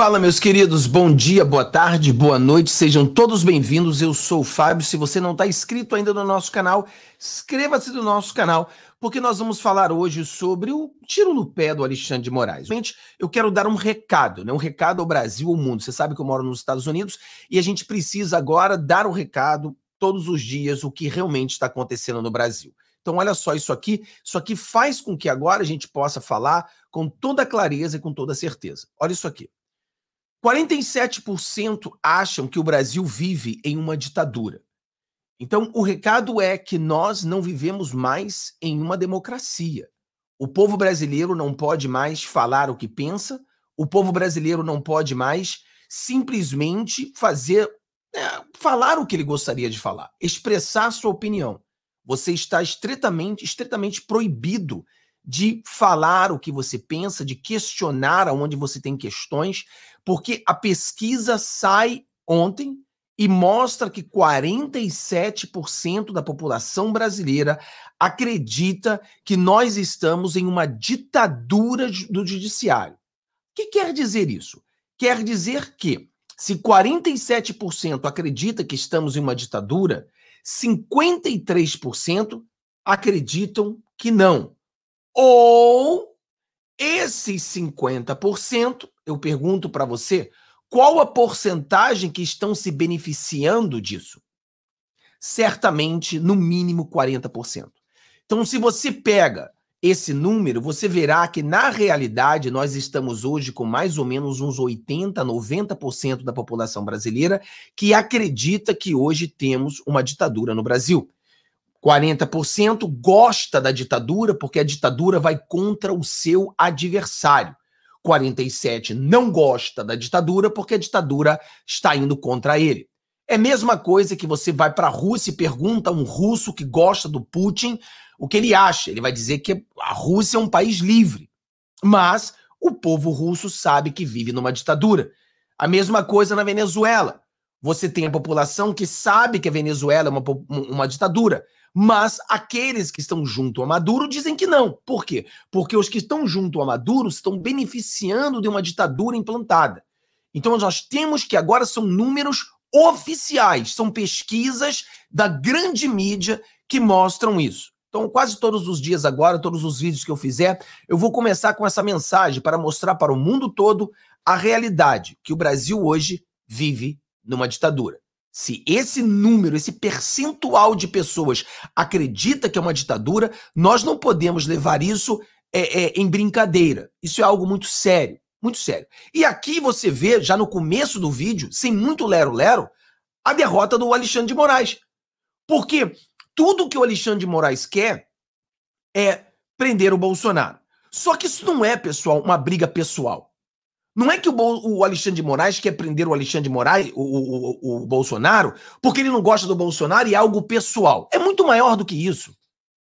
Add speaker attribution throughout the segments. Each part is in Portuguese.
Speaker 1: Fala, meus queridos, bom dia, boa tarde, boa noite, sejam todos bem-vindos. Eu sou o Fábio. Se você não está inscrito ainda no nosso canal, inscreva-se no nosso canal, porque nós vamos falar hoje sobre o tiro no pé do Alexandre de Moraes. Gente, eu quero dar um recado, né? um recado ao Brasil, ao mundo. Você sabe que eu moro nos Estados Unidos e a gente precisa agora dar o um recado todos os dias o que realmente está acontecendo no Brasil. Então, olha só isso aqui. Isso aqui faz com que agora a gente possa falar com toda clareza e com toda certeza. Olha isso aqui. 47% acham que o Brasil vive em uma ditadura. Então, o recado é que nós não vivemos mais em uma democracia. O povo brasileiro não pode mais falar o que pensa, o povo brasileiro não pode mais simplesmente fazer é, falar o que ele gostaria de falar, expressar sua opinião. Você está estritamente, estritamente proibido de falar o que você pensa, de questionar aonde você tem questões, porque a pesquisa sai ontem e mostra que 47% da população brasileira acredita que nós estamos em uma ditadura do judiciário. O que quer dizer isso? Quer dizer que, se 47% acredita que estamos em uma ditadura, 53% acreditam que não. Ou esses 50%, eu pergunto para você, qual a porcentagem que estão se beneficiando disso? Certamente, no mínimo 40%. Então, se você pega esse número, você verá que na realidade nós estamos hoje com mais ou menos uns 80, 90% da população brasileira que acredita que hoje temos uma ditadura no Brasil. 40% gosta da ditadura porque a ditadura vai contra o seu adversário. 47 não gosta da ditadura porque a ditadura está indo contra ele. É a mesma coisa que você vai para a Rússia e pergunta a um russo que gosta do Putin o que ele acha. Ele vai dizer que a Rússia é um país livre. Mas o povo russo sabe que vive numa ditadura. A mesma coisa na Venezuela. Você tem a população que sabe que a Venezuela é uma, uma ditadura, mas aqueles que estão junto a Maduro dizem que não. Por quê? Porque os que estão junto a Maduro estão beneficiando de uma ditadura implantada. Então nós temos que agora são números oficiais, são pesquisas da grande mídia que mostram isso. Então, quase todos os dias agora, todos os vídeos que eu fizer, eu vou começar com essa mensagem para mostrar para o mundo todo a realidade que o Brasil hoje vive numa ditadura. Se esse número, esse percentual de pessoas acredita que é uma ditadura, nós não podemos levar isso é, é, em brincadeira. Isso é algo muito sério, muito sério. E aqui você vê, já no começo do vídeo, sem muito lero-lero, a derrota do Alexandre de Moraes. Porque tudo que o Alexandre de Moraes quer é prender o Bolsonaro. Só que isso não é, pessoal, uma briga pessoal. Não é que o, o Alexandre de Moraes quer prender o Alexandre de Moraes, o, o, o Bolsonaro, porque ele não gosta do Bolsonaro e é algo pessoal. É muito maior do que isso.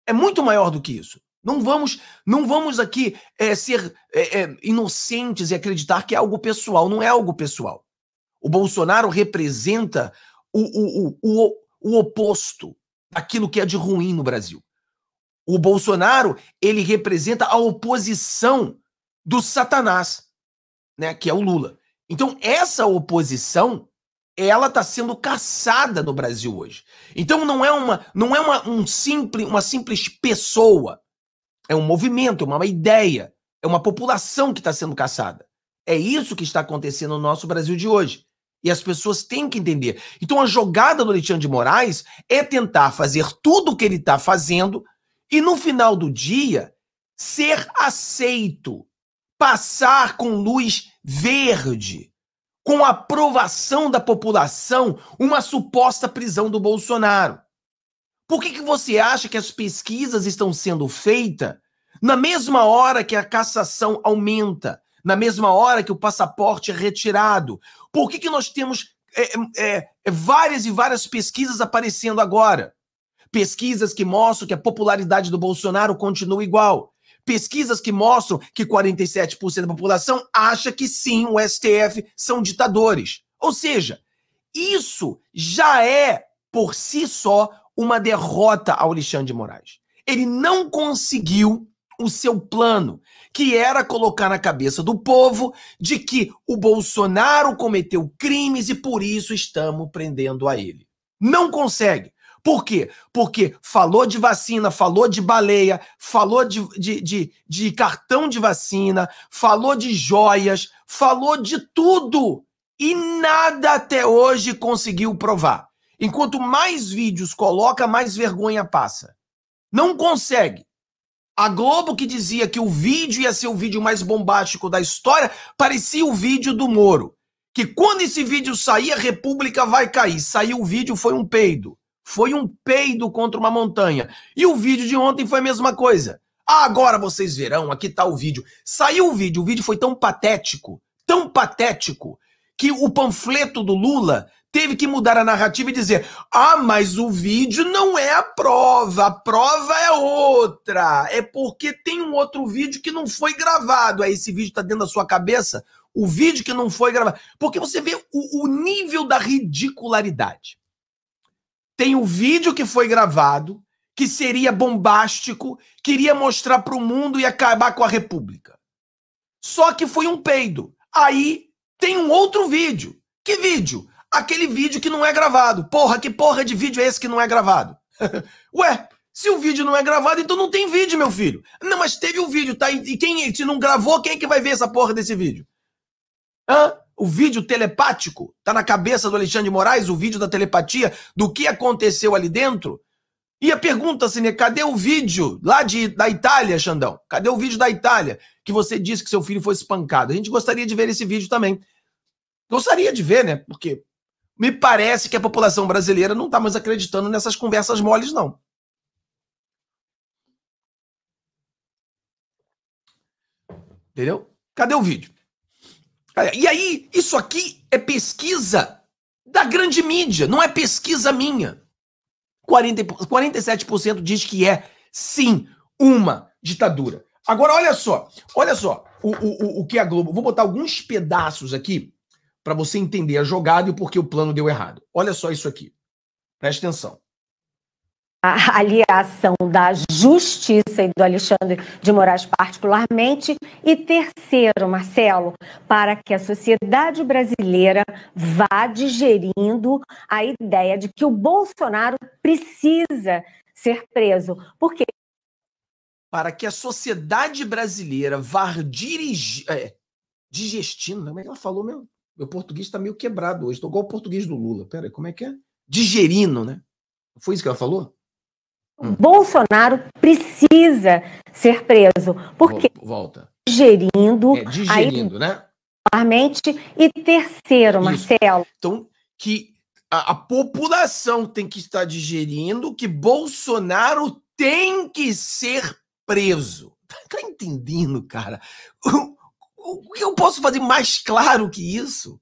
Speaker 1: É muito maior do que isso. Não vamos, não vamos aqui é, ser é, é, inocentes e acreditar que é algo pessoal. Não é algo pessoal. O Bolsonaro representa o, o, o, o, oposto daquilo que é de ruim no Brasil. O Bolsonaro ele representa a oposição do Satanás né, que é o Lula. Então, essa oposição ela está sendo caçada no Brasil hoje. Então não é uma não é uma, um simples, uma simples pessoa. É um movimento, é uma, uma ideia, é uma população que está sendo caçada. É isso que está acontecendo no nosso Brasil de hoje. E as pessoas têm que entender. Então a jogada do Alexandre de Moraes é tentar fazer tudo o que ele está fazendo e no final do dia ser aceito, passar com luz verde, com aprovação da população, uma suposta prisão do Bolsonaro. Por que, que você acha que as pesquisas estão sendo feitas na mesma hora que a cassação aumenta, na mesma hora que o passaporte é retirado? Por que, que nós temos é, é, é várias e várias pesquisas aparecendo agora? Pesquisas que mostram que a popularidade do Bolsonaro continua igual. Pesquisas que mostram que 47% da população acha que sim, o STF são ditadores. Ou seja, isso já é, por si só, uma derrota ao Alexandre de Moraes. Ele não conseguiu o seu plano, que era colocar na cabeça do povo de que o Bolsonaro cometeu crimes e por isso estamos prendendo a ele. Não consegue. Por quê? Porque falou de vacina, falou de baleia, falou de, de, de, de cartão de vacina, falou de joias, falou de tudo e nada até hoje conseguiu provar. Enquanto mais vídeos coloca, mais vergonha passa. Não consegue. A Globo que dizia que o vídeo ia ser o vídeo mais bombástico da história, parecia o vídeo do Moro. Que quando esse vídeo sair, a República vai cair. Saiu o vídeo, foi um peido. Foi um peido contra uma montanha. E o vídeo de ontem foi a mesma coisa. Ah, agora vocês verão, aqui tá o vídeo. Saiu o vídeo, o vídeo foi tão patético, tão patético, que o panfleto do Lula teve que mudar a narrativa e dizer: ah, mas o vídeo não é a prova, a prova é outra. É porque tem um outro vídeo que não foi gravado. Aí esse vídeo está dentro da sua cabeça, o vídeo que não foi gravado. Porque você vê o, o nível da ridicularidade. Tem o um vídeo que foi gravado, que seria bombástico, queria mostrar para o mundo e acabar com a República. Só que foi um peido. Aí tem um outro vídeo. Que vídeo? Aquele vídeo que não é gravado. Porra, que porra de vídeo é esse que não é gravado? Ué, se o vídeo não é gravado, então não tem vídeo, meu filho. Não, mas teve o um vídeo, tá? E quem se não gravou, quem é que vai ver essa porra desse vídeo? Hã? o vídeo telepático, está na cabeça do Alexandre de Moraes, o vídeo da telepatia, do que aconteceu ali dentro. E a pergunta, assim né, cadê o vídeo lá de, da Itália, Xandão? Cadê o vídeo da Itália que você disse que seu filho foi espancado? A gente gostaria de ver esse vídeo também. Gostaria de ver, né? Porque me parece que a população brasileira não está mais acreditando nessas conversas moles, não. Entendeu? Cadê o vídeo? E aí, isso aqui é pesquisa da grande mídia, não é pesquisa minha. 40, 47% diz que é, sim, uma ditadura. Agora, olha só, olha só o, o, o que a Globo. Vou botar alguns pedaços aqui para você entender a jogada e o porquê o plano deu errado. Olha só isso aqui. Presta atenção a aliação da Justiça e do Alexandre de Moraes particularmente. E terceiro, Marcelo, para que a sociedade brasileira vá digerindo a ideia de que o Bolsonaro precisa ser preso. Porque para que a sociedade brasileira vá dirigir, é, digestindo, como é que ela falou meu. Meu português está meio quebrado hoje, estou igual o português do Lula. Pera aí, como é que é? Digerindo, né? Foi isso que ela falou? Hum. Bolsonaro precisa ser preso. Porque Volta. digerindo. É, digerindo, aí, né? E terceiro, Marcelo. Então, que a, a população tem que estar digerindo que Bolsonaro tem que ser preso. Tá, tá entendendo, cara? O que eu posso fazer mais claro que isso?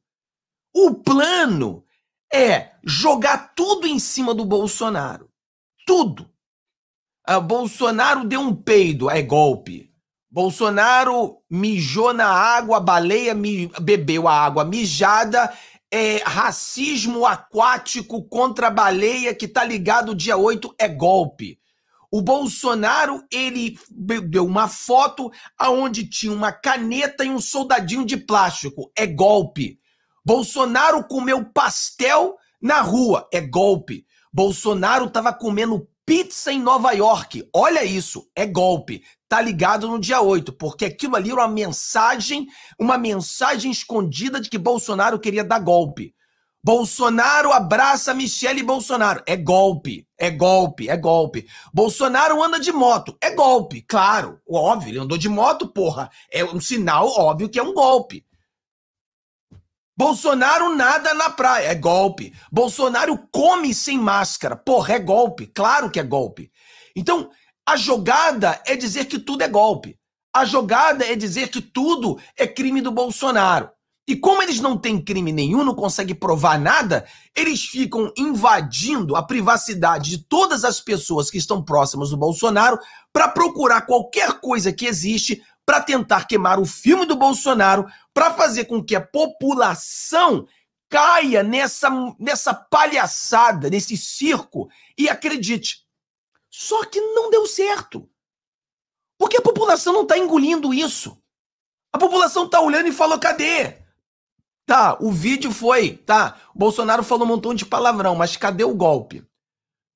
Speaker 1: O plano é jogar tudo em cima do Bolsonaro. Tudo ah, Bolsonaro deu um peido, é golpe. Bolsonaro mijou na água, baleia mi... bebeu a água mijada, é racismo aquático contra a baleia que tá ligado dia 8 é golpe. O Bolsonaro, ele deu uma foto aonde tinha uma caneta e um soldadinho de plástico. É golpe. Bolsonaro comeu pastel na rua. É golpe. Bolsonaro estava comendo Pizza em Nova York. Olha isso, é golpe. Tá ligado no dia 8, porque aquilo ali era uma mensagem, uma mensagem escondida de que Bolsonaro queria dar golpe. Bolsonaro abraça Michele Bolsonaro. É golpe, é golpe, é golpe. Bolsonaro anda de moto. É golpe, claro, óbvio. Ele andou de moto, porra. É um sinal óbvio que é um golpe. Bolsonaro nada na praia, é golpe. Bolsonaro come sem máscara, porra, é golpe. Claro que é golpe. Então, a jogada é dizer que tudo é golpe. A jogada é dizer que tudo é crime do Bolsonaro. E como eles não têm crime nenhum, não conseguem provar nada, eles ficam invadindo a privacidade de todas as pessoas que estão próximas do Bolsonaro para procurar qualquer coisa que existe para tentar queimar o filme do Bolsonaro, para fazer com que a população caia nessa, nessa palhaçada, nesse circo e acredite. Só que não deu certo. Porque a população não está engolindo isso. A população está olhando e falou: cadê? Tá, o vídeo foi, tá. O Bolsonaro falou um montão de palavrão, mas cadê o golpe?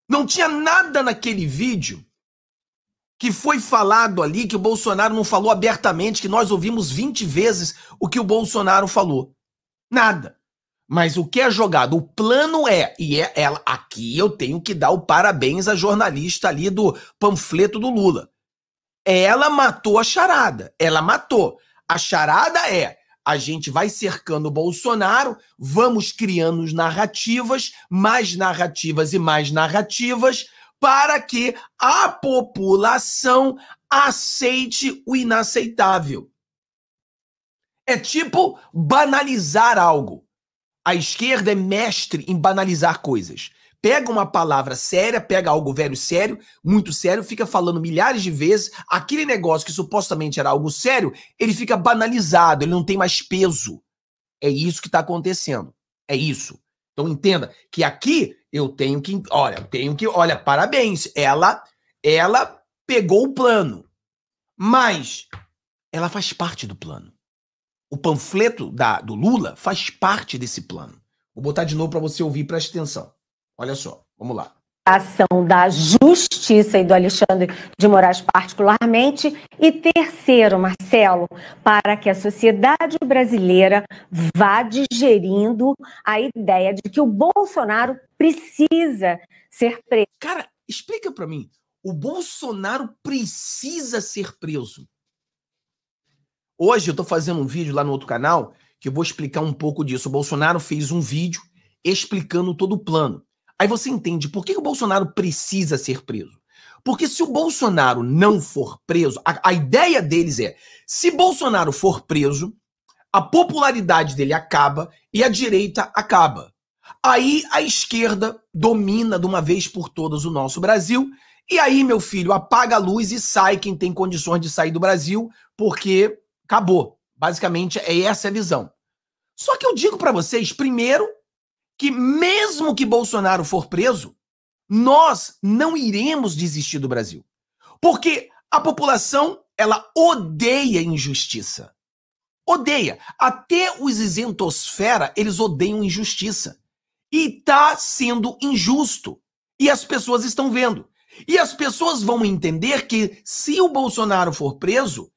Speaker 1: Não tinha nada naquele vídeo que foi falado ali, que o Bolsonaro não falou abertamente, que nós ouvimos 20 vezes o que o Bolsonaro falou. Nada. Mas o que é jogado? O plano é, e é ela, é, aqui eu tenho que dar o parabéns à jornalista ali do panfleto do Lula. Ela matou a charada. Ela matou. A charada é: a gente vai cercando o Bolsonaro, vamos criando narrativas, mais narrativas e mais narrativas para que a população aceite o inaceitável. É tipo banalizar algo. A esquerda é mestre em banalizar coisas. Pega uma palavra séria, pega algo velho sério, muito sério, fica falando milhares de vezes. Aquele negócio que supostamente era algo sério, ele fica banalizado, ele não tem mais peso. É isso que está acontecendo. É isso. Então entenda que aqui eu tenho que, olha, tenho que, olha, parabéns, ela ela pegou o plano. Mas ela faz parte do plano. O panfleto da, do Lula faz parte desse plano. Vou botar de novo para você ouvir, preste atenção. Olha só, vamos lá ação da Justiça e do Alexandre de Moraes, particularmente. E terceiro, Marcelo, para que a sociedade brasileira vá digerindo a ideia de que o Bolsonaro precisa ser preso. Cara, explica para mim. O Bolsonaro precisa ser preso. Hoje eu estou fazendo um vídeo lá no outro canal que eu vou explicar um pouco disso. O Bolsonaro fez um vídeo explicando todo o plano. Aí você entende por que o Bolsonaro precisa ser preso. Porque se o Bolsonaro não for preso, a, a ideia deles é: se Bolsonaro for preso, a popularidade dele acaba e a direita acaba. Aí a esquerda domina de uma vez por todas o nosso Brasil. E aí, meu filho, apaga a luz e sai quem tem condições de sair do Brasil, porque acabou. Basicamente, é essa a visão. Só que eu digo para vocês, primeiro, que, mesmo que Bolsonaro for preso, nós não iremos desistir do Brasil. Porque a população, ela odeia injustiça. Odeia. Até os isentosfera, eles odeiam injustiça. E está sendo injusto. E as pessoas estão vendo. E as pessoas vão entender que se o Bolsonaro for preso,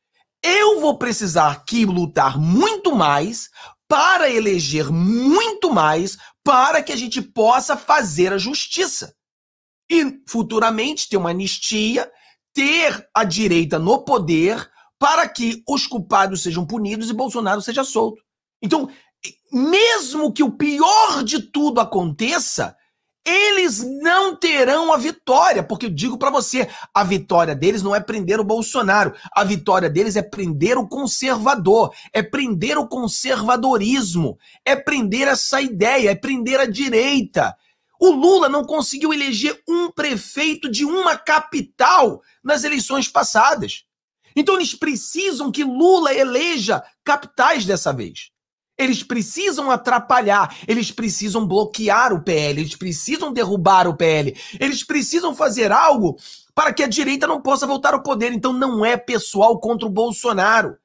Speaker 1: eu vou precisar que lutar muito mais para eleger muito mais para que a gente possa fazer a justiça. E futuramente ter uma anistia, ter a direita no poder para que os culpados sejam punidos e Bolsonaro seja solto. Então, mesmo que o pior de tudo aconteça, eles não terão a vitória, porque eu digo para você, a vitória deles não é prender o Bolsonaro, a vitória deles é prender o conservador, é prender o conservadorismo, é prender essa ideia, é prender a direita. O Lula não conseguiu eleger um prefeito de uma capital nas eleições passadas. Então eles precisam que Lula eleja capitais dessa vez. Eles precisam atrapalhar, eles precisam bloquear o PL, eles precisam derrubar o PL, eles precisam fazer algo para que a direita não possa voltar ao poder. Então não é pessoal contra o Bolsonaro,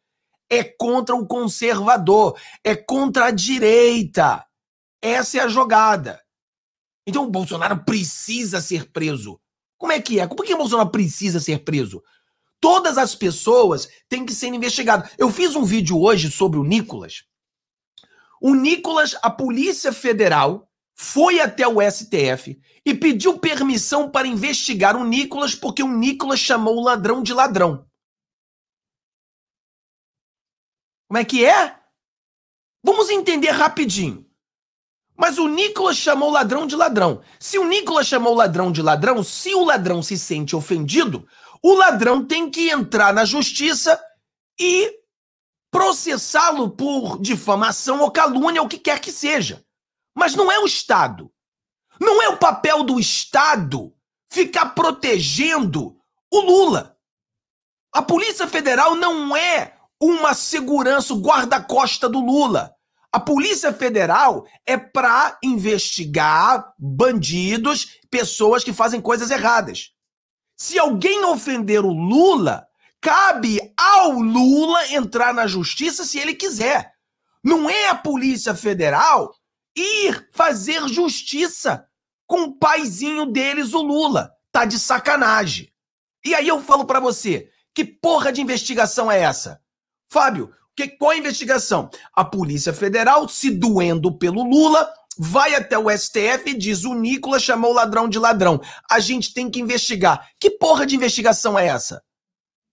Speaker 1: é contra o conservador, é contra a direita. Essa é a jogada. Então o Bolsonaro precisa ser preso. Como é que é? Por que o Bolsonaro precisa ser preso? Todas as pessoas têm que ser investigadas. Eu fiz um vídeo hoje sobre o Nicolas o Nicolas, a Polícia Federal, foi até o STF e pediu permissão para investigar o Nicolas porque o Nicolas chamou o ladrão de ladrão. Como é que é? Vamos entender rapidinho. Mas o Nicolas chamou o ladrão de ladrão. Se o Nicolas chamou o ladrão de ladrão, se o ladrão se sente ofendido, o ladrão tem que entrar na justiça e processá-lo por difamação ou calúnia, o que quer que seja. Mas não é o Estado. Não é o papel do Estado ficar protegendo o Lula. A Polícia Federal não é uma segurança, o guarda-costa do Lula. A Polícia Federal é para investigar bandidos, pessoas que fazem coisas erradas. Se alguém ofender o Lula, Cabe ao Lula entrar na justiça se ele quiser. Não é a Polícia Federal ir fazer justiça com o paizinho deles, o Lula. Tá de sacanagem. E aí eu falo para você, que porra de investigação é essa? Fábio, que, qual a investigação? A Polícia Federal, se doendo pelo Lula, vai até o STF e diz: o Nicolas chamou o ladrão de ladrão. A gente tem que investigar. Que porra de investigação é essa?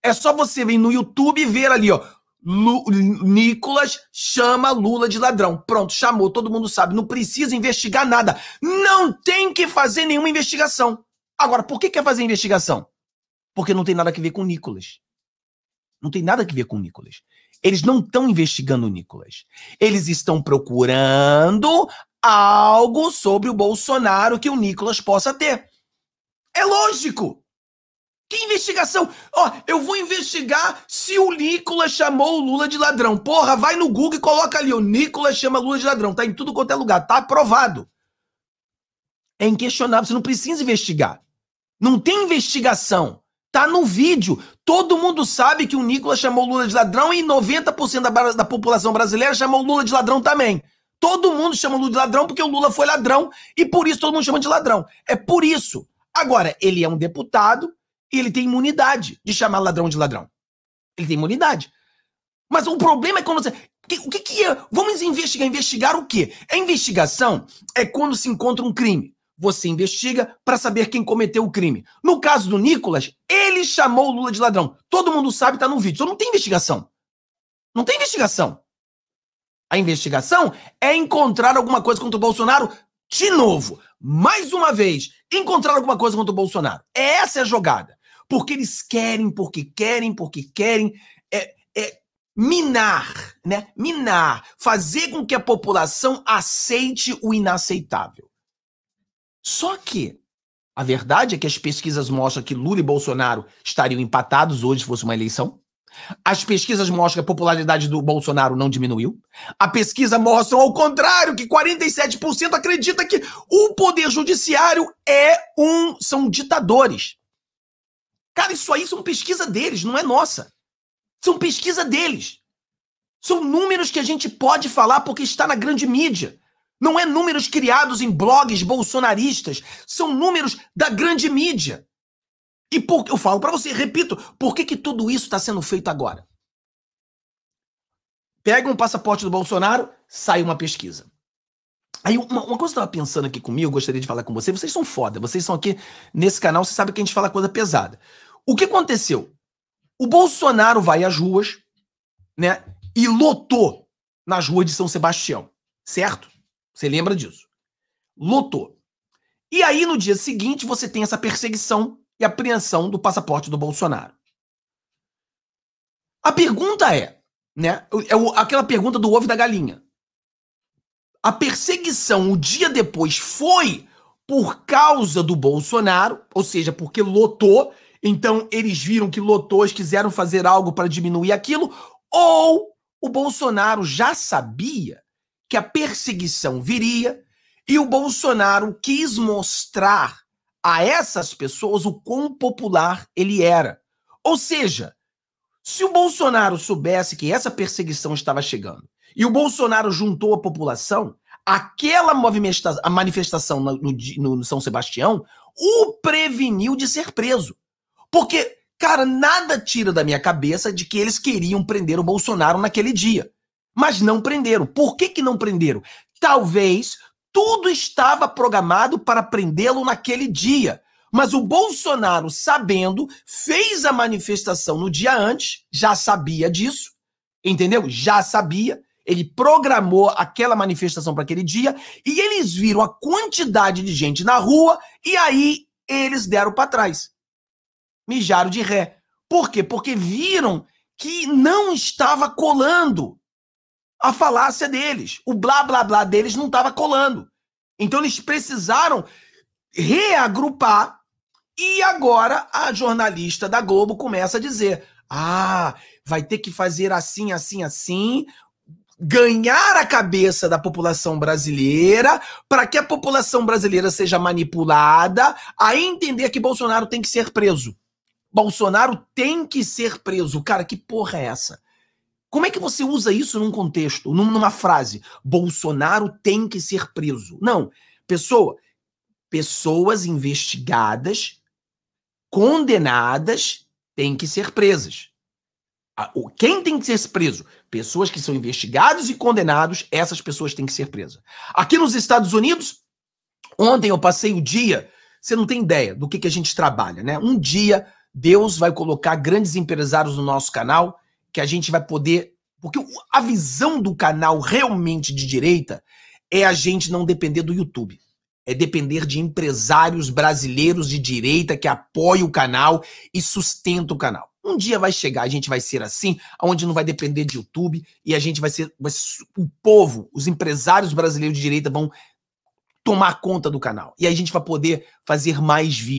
Speaker 1: É só você vir no YouTube e ver ali, ó. Lu, Nicolas chama Lula de ladrão. Pronto, chamou, todo mundo sabe. Não precisa investigar nada. Não tem que fazer nenhuma investigação. Agora, por que quer fazer investigação? Porque não tem nada a ver com o Nicolas. Não tem nada a ver com o Nicolas. Eles não estão investigando o Nicolas. Eles estão procurando algo sobre o Bolsonaro que o Nicolas possa ter. É lógico. Que investigação? Ó, oh, eu vou investigar se o Nicolas chamou o Lula de ladrão. Porra, vai no Google e coloca ali. O Nicolas chama Lula de ladrão. Tá em tudo quanto é lugar. Tá aprovado. É inquestionável. Você não precisa investigar. Não tem investigação. Tá no vídeo. Todo mundo sabe que o Nicolas chamou o Lula de ladrão e 90% da, da população brasileira chamou o Lula de ladrão também. Todo mundo chama o Lula de ladrão porque o Lula foi ladrão e por isso todo mundo chama de ladrão. É por isso. Agora, ele é um deputado e ele tem imunidade de chamar ladrão de ladrão. Ele tem imunidade. Mas o problema é quando você. O que, que é? Vamos investigar. Investigar o quê? A investigação é quando se encontra um crime. Você investiga para saber quem cometeu o crime. No caso do Nicolas, ele chamou o Lula de ladrão. Todo mundo sabe, tá no vídeo. Só então não tem investigação. Não tem investigação. A investigação é encontrar alguma coisa contra o Bolsonaro de novo. Mais uma vez, encontrar alguma coisa contra o Bolsonaro. Essa é a jogada. Porque eles querem, porque querem, porque querem. É, é minar, né? Minar, fazer com que a população aceite o inaceitável. Só que a verdade é que as pesquisas mostram que Lula e Bolsonaro estariam empatados hoje se fosse uma eleição. As pesquisas mostram que a popularidade do Bolsonaro não diminuiu. A pesquisa mostra, ao contrário, que 47% acredita que o poder judiciário é um são ditadores. Cara, isso aí são pesquisa deles, não é nossa. São pesquisa deles. São números que a gente pode falar porque está na grande mídia. Não é números criados em blogs bolsonaristas, são números da grande mídia. E por, eu falo para você, repito, por que, que tudo isso está sendo feito agora? Pega um passaporte do Bolsonaro, sai uma pesquisa. Aí uma, uma coisa que eu tava pensando aqui comigo, eu gostaria de falar com você. vocês são foda, vocês são aqui nesse canal, vocês sabem que a gente fala coisa pesada. O que aconteceu? O Bolsonaro vai às ruas, né? E lotou nas ruas de São Sebastião, certo? Você lembra disso? Lotou. E aí, no dia seguinte, você tem essa perseguição e apreensão do passaporte do Bolsonaro. A pergunta é, né? É o, aquela pergunta do ovo da galinha. A perseguição o dia depois foi por causa do Bolsonaro, ou seja, porque lotou então eles viram que lotou, eles quiseram fazer algo para diminuir aquilo, ou o Bolsonaro já sabia que a perseguição viria e o Bolsonaro quis mostrar a essas pessoas o quão popular ele era. Ou seja, se o Bolsonaro soubesse que essa perseguição estava chegando e o Bolsonaro juntou a população, aquela manifestação no, no, no São Sebastião o preveniu de ser preso. Porque, cara, nada tira da minha cabeça de que eles queriam prender o Bolsonaro naquele dia. Mas não prenderam. Por que, que não prenderam? Talvez tudo estava programado para prendê-lo naquele dia. Mas o Bolsonaro, sabendo, fez a manifestação no dia antes, já sabia disso, entendeu? Já sabia. Ele programou aquela manifestação para aquele dia e eles viram a quantidade de gente na rua e aí eles deram para trás mijaram de ré. Por quê? Porque viram que não estava colando a falácia deles. O blá blá blá deles não estava colando. Então eles precisaram reagrupar e agora a jornalista da Globo começa a dizer: "Ah, vai ter que fazer assim, assim, assim, ganhar a cabeça da população brasileira, para que a população brasileira seja manipulada a entender que Bolsonaro tem que ser preso. Bolsonaro tem que ser preso. Cara, que porra é essa? Como é que você usa isso num contexto, numa frase? Bolsonaro tem que ser preso. Não, pessoa, pessoas investigadas, condenadas, têm que ser presas. Quem tem que ser preso? Pessoas que são investigados e condenados, essas pessoas têm que ser presas. Aqui nos Estados Unidos, ontem eu passei o dia, você não tem ideia do que, que a gente trabalha, né? Um dia Deus vai colocar grandes empresários no nosso canal que a gente vai poder. Porque a visão do canal realmente de direita é a gente não depender do YouTube. É depender de empresários brasileiros de direita que apoiam o canal e sustentam o canal. Um dia vai chegar, a gente vai ser assim, onde não vai depender de YouTube e a gente vai ser. Vai, o povo, os empresários brasileiros de direita vão tomar conta do canal. E a gente vai poder fazer mais vídeos.